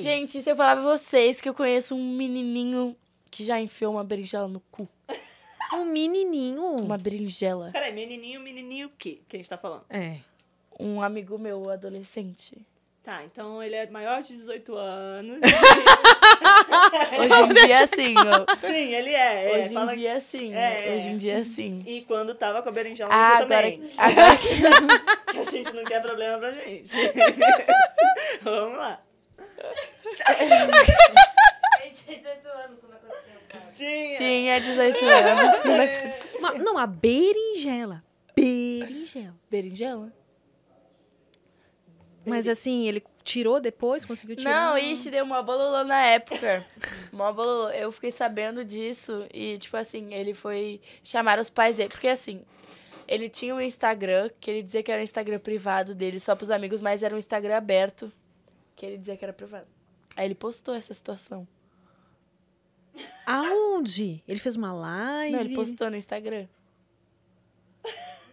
Gente, se eu falar pra vocês que eu conheço um menininho que já enfiou uma berinjela no cu. Um menininho? Uma berinjela. Peraí, menininho, menininho o quê que a gente tá falando? É. Um amigo meu, adolescente. Tá, então ele é maior de 18 anos. Hoje em dia, sim. ó. Sim, ele é. é, Hoje em fala- dia, sim. É, é, Hoje em dia, sim. E quando tava com a berinjela no Ah, cu agora, também. agora que... Que a gente não quer problema pra gente. Vamos lá. Tinha. Tinha 18 anos. Quando... É. Uma, não, a berinjela. Berinjela. Berinjela? Mas assim, ele tirou depois? Conseguiu tirar? Não, ixi, deu uma bololô na época. uma bololô. Eu fiquei sabendo disso e, tipo assim, ele foi chamar os pais dele. Porque assim, ele tinha um Instagram, que ele dizia que era um Instagram privado dele, só pros amigos, mas era um Instagram aberto que ele dizia que era privado. Aí ele postou essa situação. Aonde? Ele fez uma live? Não, ele postou no Instagram.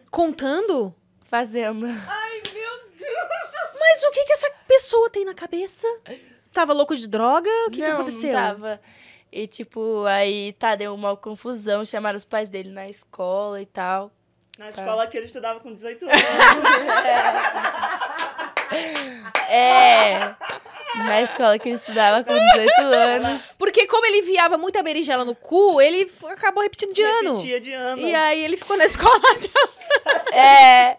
Contando? Fazendo. Ai, meu Deus! Mas o que que essa pessoa tem na cabeça? Tava louco de droga? O que, não, que aconteceu? Não, tava. E, tipo, aí, tá, deu uma confusão. Chamaram os pais dele na escola e tal. Na tá. escola que ele estudava com 18 anos. é. É. Na escola que ele estudava com 18 anos. Porque como ele enviava muita berinjela no cu, ele acabou repetindo de Repetia ano. de ano. E aí ele ficou na escola. é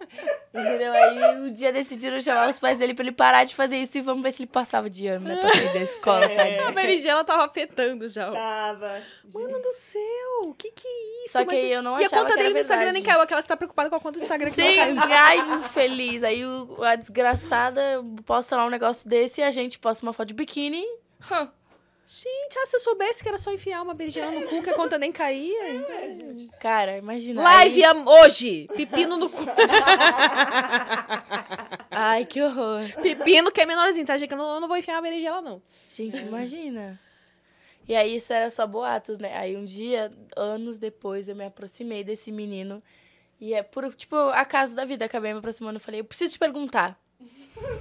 decidiram chamar os pais dele pra ele parar de fazer isso e vamos ver se ele passava de ano, né? Pra sair da escola, é. tadinho. A Mary ela tava afetando já. Tava. Mano do céu, o que que é isso? Só que Mas... eu não achava E a conta dele no Instagram nem caiu, aquela está preocupada com a conta do Instagram que Sim, ai, infeliz. Aí o, a desgraçada posta lá um negócio desse e a gente posta uma foto de biquíni. Gente, ah, se eu soubesse que era só enfiar uma berinjela no cu que a conta nem caía. É, então... É, Cara, imagina. Live aí... hoje! Pepino no cu. Ai, que horror. Pepino que é menorzinho, tá, gente? Eu não, eu não vou enfiar uma berinjela, não. Gente, uhum. imagina. E aí isso era só boatos, né? Aí um dia, anos depois, eu me aproximei desse menino. E é por, tipo, acaso da vida, acabei me aproximando. e falei, eu preciso te perguntar.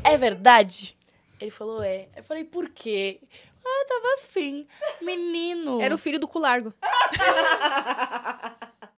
É verdade? Ele falou, é. Eu falei, por quê? Ah, tava afim. Menino. Era o filho do Culargo.